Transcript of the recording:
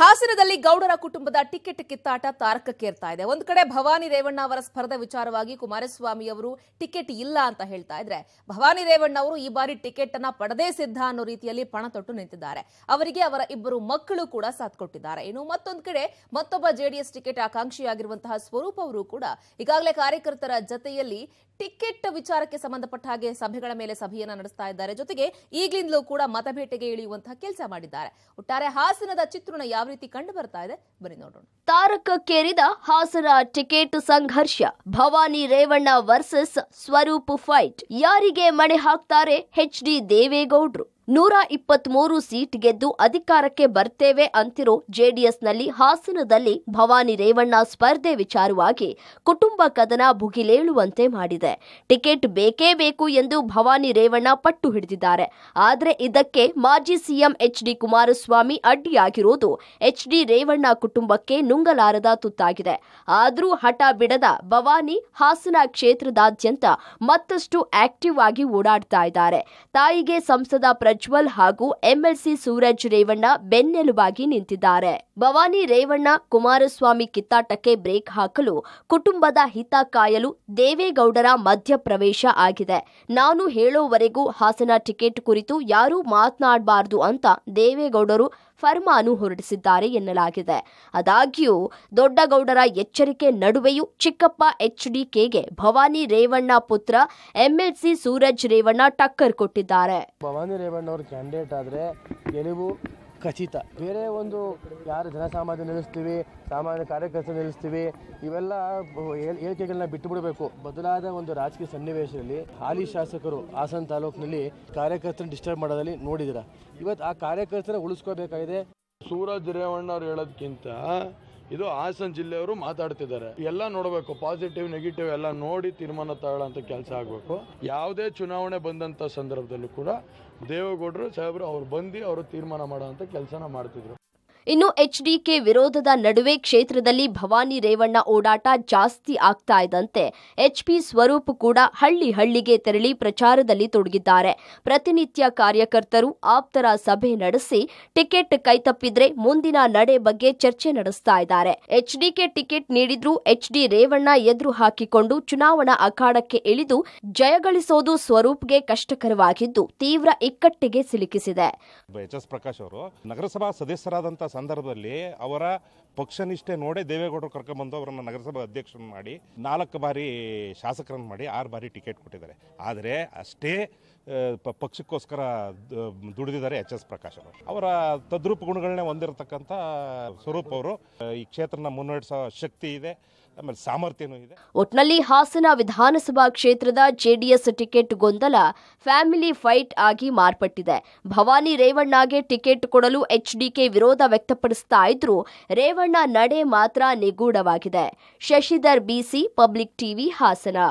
ಹಾಸನದಲ್ಲಿ ಗೌಡರ ಕುಟುಂಬದ ಟಿಕೆಟ್ ಕಿತ್ತಾಟ ತಾರಕಕ್ಕೇರ್ತಾ ಇದೆ ಒಂದು ಕಡೆ ಭವಾನಿ ರೇವಣ್ಣ ಅವರ ಸ್ಪರ್ಧೆ ವಿಚಾರವಾಗಿ ಕುಮಾರಸ್ವಾಮಿ ಅವರು ಟಿಕೆಟ್ ಇಲ್ಲ ಅಂತ ಹೇಳ್ತಾ ಇದ್ರೆ ಭವಾನಿ ರೇವಣ್ಣ ಅವರು ಈ ಬಾರಿ ಟಿಕೆಟ್ ಅನ್ನ ಪಡೆದೇ ಸಿದ್ಧ ಅನ್ನೋ ರೀತಿಯಲ್ಲಿ ಪಣ ತೊಟ್ಟು ನಿಂತಿದ್ದಾರೆ ಅವರಿಗೆ ಅವರ ಇಬ್ಬರು ಮಕ್ಕಳು ಕೂಡ ಸಾಥ್ ಕೊಟ್ಟಿದ್ದಾರೆ ಇನ್ನು ಮತ್ತೊಂದು ಕಡೆ ಮತ್ತೊಬ್ಬ ಜೆಡಿಎಸ್ ಟಿಕೆಟ್ ಆಕಾಂಕ್ಷಿಯಾಗಿರುವಂತಹ ಸ್ವರೂಪ್ ಅವರು ಕೂಡ ಈಗಾಗಲೇ ಕಾರ್ಯಕರ್ತರ ಜತೆಯಲ್ಲಿ ಟಿಕೆಟ್ ವಿಚಾರಕ್ಕೆ ಸಂಬಂಧಪಟ್ಟ ಹಾಗೆ ಸಭೆಗಳ ಮೇಲೆ ಸಭೆಯನ್ನ ನಡೆಸ್ತಾ ಇದ್ದಾರೆ ಜೊತೆಗೆ ಈಗಲಿಂದಲೂ ಕೂಡ ಮತಭೇಟೆಗೆ ಇಳಿಯುವಂತಹ ಕೆಲಸ ಮಾಡಿದ್ದಾರೆ ಒಟ್ಟಾರೆ ಹಾಸನದ ಚಿತ್ರಣ ಯಾವ ಯಾವ ರೀತಿ ಕಂಡು ಬರ್ತಾ ಇದೆ ಬನ್ನಿ ನೋಡೋಣ ತಾರಕಕ್ಕೇರಿದ ಹಾಸನ ಟಿಕೆಟ್ ಸಂಘರ್ಷ ಭವಾನಿ ರೇವಣ್ಣ ವರ್ಸಸ್ ಸ್ವರೂಪ್ ಫೈಟ್ ಯಾರಿಗೆ ಮಣೆ ಹಾಕ್ತಾರೆ ಎಚ್ ಡಿ ದೇವೇಗೌಡ್ರು ನೂರ ಮೂರು ಸೀಟ್ ಗೆದ್ದು ಅಧಿಕಾರಕ್ಕೆ ಬರ್ತೇವೆ ಅಂತಿರೋ ಜೆಡಿಎಸ್ನಲ್ಲಿ ಹಾಸನದಲ್ಲಿ ಭವಾನಿ ರೇವಣ್ಣ ಸ್ಪರ್ಧೆ ವಿಚಾರವಾಗಿ ಕುಟುಂಬ ಕದನ ಭುಗಿಲೇಳುವಂತೆ ಮಾಡಿದೆ ಟಿಕೆಟ್ ಬೇಕೇ ಬೇಕು ಎಂದು ಭವಾನಿ ರೇವಣ್ಣ ಪಟ್ಟು ಹಿಡಿದಿದ್ದಾರೆ ಆದರೆ ಇದಕ್ಕೆ ಮಾಜಿ ಸಿಎಂ ಎಚ್ ಡಿ ಕುಮಾರಸ್ವಾಮಿ ಅಡ್ಡಿಯಾಗಿರೋದು ಎಚ್ ಡಿ ರೇವಣ್ಣ ಕುಟುಂಬಕ್ಕೆ ನುಂಗಲಾರದ ತುತ್ತಾಗಿದೆ ಆದರೂ ಹಠ ಬಿಡದ ಭವಾನಿ ಹಾಸನ ಕ್ಷೇತ್ರದಾದ್ಯಂತ ಮತ್ತಷ್ಟು ಆಕ್ಟಿವ್ ಆಗಿ ಓಡಾಡ್ತಾ ಇದ್ದಾರೆ ತಾಯಿಗೆ ಸಂಸದ ಪ್ರಜ್ವಲ್ ಹಾಗೂ ಎಂಎಲ್ಸಿ ಸೂರಜ್ ರೇವಣ್ಣ ಬೆನ್ನೆಲುಬಾಗಿ ನಿಂತಿದ್ದಾರೆ ಭವಾನಿ ರೇವಣ್ಣ ಕುಮಾರಸ್ವಾಮಿ ಕಿತ್ತಾಟಕ್ಕೆ ಬ್ರೇಕ್ ಹಾಕಲು ಕುಟುಂಬದ ಹಿತ ಕಾಯಲು ದೇವೇಗೌಡರ ಮಧ್ಯಪ್ರವೇಶ ಆಗಿದೆ ನಾನು ಹೇಳೋವರೆಗೂ ಹಾಸನ ಟಿಕೆಟ್ ಕುರಿತು ಯಾರೂ ಮಾತನಾಡಬಾರದು ಅಂತ ದೇವೇಗೌಡರು ಫರ್ಮಾನು ಹೊರಡಿಸಿದ್ದಾರೆ ಎನ್ನಲಾಗಿದೆ ಆದಾಗ್ಯೂ ದೊಡ್ಡಗೌಡರ ಎಚ್ಚರಿಕೆ ನಡುವೆಯೂ ಚಿಕ್ಕಪ್ಪ ಎಚ್ಡಿಕೆಗೆ ಭವಾನಿ ರೇವಣ್ಣ ಪುತ್ರ ಎಂಎಲ್ಸಿ ಸೂರಜ್ ರೇವಣ್ಣ ಟಕ್ಕರ್ ಕೊಟ್ಟಿದ್ದಾರೆ ಭವಾನಿ ರೇವಣ್ಣ ಅವ್ರ ಕ್ಯಾಂಡಿಡೇಟ್ ಆದರೆ ಗೆಲುವು ಖಚಿತ ಬೇರೆ ಒಂದು ಯಾರು ಜನಸಾಮಾನ್ಯ ನಿಲ್ಲಿಸ್ತೀವಿ ಸಾಮಾನ್ಯ ಕಾರ್ಯಕರ್ತರ ನಿಲ್ಲಿಸ್ತೀವಿ ಇವೆಲ್ಲ ಹೇಳಿಕೆಗಳನ್ನ ಬಿಟ್ಟು ಬಿಡಬೇಕು ಬದಲಾದ ಒಂದು ರಾಜಕೀಯ ಸನ್ನಿವೇಶದಲ್ಲಿ ಹಾಲಿ ಶಾಸಕರು ಹಾಸನ ತಾಲೂಕಿನಲ್ಲಿ ಕಾರ್ಯಕರ್ತರನ್ನ ಡಿಸ್ಟರ್ಬ್ ಮಾಡೋದಲ್ಲಿ ನೋಡಿದಿರ ಇವತ್ತು ಆ ಕಾರ್ಯಕರ್ತರ ಉಳಿಸ್ಕೋಬೇಕಾಗಿದೆ ಸೂರಜ್ ರೇವಣ್ಣ ಅವ್ರು ಹೇಳೋದಕ್ಕಿಂತ ಇದು ಹಾಸನ ಜಿಲ್ಲೆಯವರು ಮಾತಾಡ್ತಿದ್ದಾರೆ ಎಲ್ಲ ನೋಡಬೇಕು ಪಾಸಿಟಿವ್ ನೆಗೆಟಿವ್ ಎಲ್ಲ ನೋಡಿ ತೀರ್ಮಾನ ತಗೊಳ್ಳೋ ಕೆಲಸ ಆಗಬೇಕು ಯಾವುದೇ ಚುನಾವಣೆ ಬಂದಂತ ಸಂದರ್ಭದಲ್ಲೂ ಕೂಡ ದೇವೇಗೌಡರು ಸಾಹೇಬರು ಅವ್ರು ಬಂದು ಅವರು ತೀರ್ಮಾನ ಮಾಡೋವಂಥ ಕೆಲಸನ ಮಾಡ್ತಿದ್ರು ಇನ್ನು ಎಚ್ಡಿಕೆ ವಿರೋಧದ ನಡುವೆ ಕ್ಷೇತ್ರದಲ್ಲಿ ಭವಾನಿ ರೇವಣ್ಣ ಓಡಾಟ ಜಾಸ್ತಿ ಆಗ್ತಾ ಇದ್ದಂತೆ ಎಚ್ಪಿ ಸ್ವರೂಪ್ ಕೂಡ ಹಳ್ಳಿ ಹಳ್ಳಿಗೆ ತೆರಳಿ ಪ್ರಚಾರದಲ್ಲಿ ತೊಡಗಿದ್ದಾರೆ ಪ್ರತಿನಿತ್ಯ ಕಾರ್ಯಕರ್ತರು ಆಪ್ತರ ಸಭೆ ನಡೆಸಿ ಟಿಕೆಟ್ ಕೈತಪ್ಪಿದ್ರೆ ಮುಂದಿನ ನಡೆ ಬಗ್ಗೆ ಚರ್ಚೆ ನಡೆಸ್ತಾ ಇದ್ದಾರೆ ಎಚ್ಡಿಕೆ ಟಿಕೆಟ್ ನೀಡಿದ್ರೂ ಎಚ್ಡಿ ರೇವಣ್ಣ ಎದುರು ಹಾಕಿಕೊಂಡು ಚುನಾವಣಾ ಅಖಾಡಕ್ಕೆ ಇಳಿದು ಜಯಗಳಿಸೋದು ಸ್ವರೂಪ್ಗೆ ಕಷ್ಟಕರವಾಗಿದ್ದು ತೀವ್ರ ಇಕ್ಕಟ್ಟಿಗೆ ಸಿಲುಕಿಸಿದೆ ಪ್ರಕಾಶ್ ಅವರು ಸದಸ್ಯರಾದಂತಹ ಸಂದರ್ಭದಲ್ಲಿ ಅವರ ಪಕ್ಷನಿಷ್ಠೆ ನೋಡಿ ದೇವೇಗೌಡರು ಕರ್ಕೊಂಬಂದು ಅವರನ್ನು ನಗರಸಭಾ ಅಧ್ಯಕ್ಷರನ್ನು ಮಾಡಿ ನಾಲ್ಕು ಬಾರಿ ಶಾಸಕರನ್ನು ಮಾಡಿ ಆರು ಬಾರಿ ಟಿಕೆಟ್ ಕೊಟ್ಟಿದ್ದಾರೆ ಆದರೆ ಅಷ್ಟೇ ಪಕ್ಷಕ್ಕೋಸ್ಕರ ದುಡಿದಿದ್ದಾರೆ ಎಚ್ ಎಸ್ ಪ್ರಕಾಶ್ ಅವರು ಅವರ ತದ್ರೂಪ ಗುಣಗಳನ್ನೇ ಹೊಂದಿರತಕ್ಕಂಥ ಸ್ವರೂಪ್ ಅವರು ಈ ಕ್ಷೇತ್ರನ ಮುನ್ನಡೆಸೋ ಶಕ್ತಿ ಇದೆ ಆಮೇಲೆ ಸಾಮರ್ಥ್ಯನೂ ಇದೆ ಒಟ್ನಲ್ಲಿ ಹಾಸನ ವಿಧಾನಸಭಾ ಕ್ಷೇತ್ರದ ಜೆಡಿಎಸ್ ಟಿಕೆಟ್ ಗೊಂದಲ ಫ್ಯಾಮಿಲಿ ಫೈಟ್ ಆಗಿ ಮಾರ್ಪಟ್ಟಿದೆ ಭವಾನಿ ರೇವಣ್ಣಗೆ ಟಿಕೆಟ್ ಕೊಡಲು ಎಚ್ಡಿಕೆ ವಿರೋಧ ವ್ಯಕ್ತಪಡಿಸ್ತಾ ಇದ್ರೂ ರೇವಣ್ಣ ನಡೆ ಮಾತ್ರ ನಿಗೂಢವಾಗಿದೆ Shashidhar BC Public TV Hassan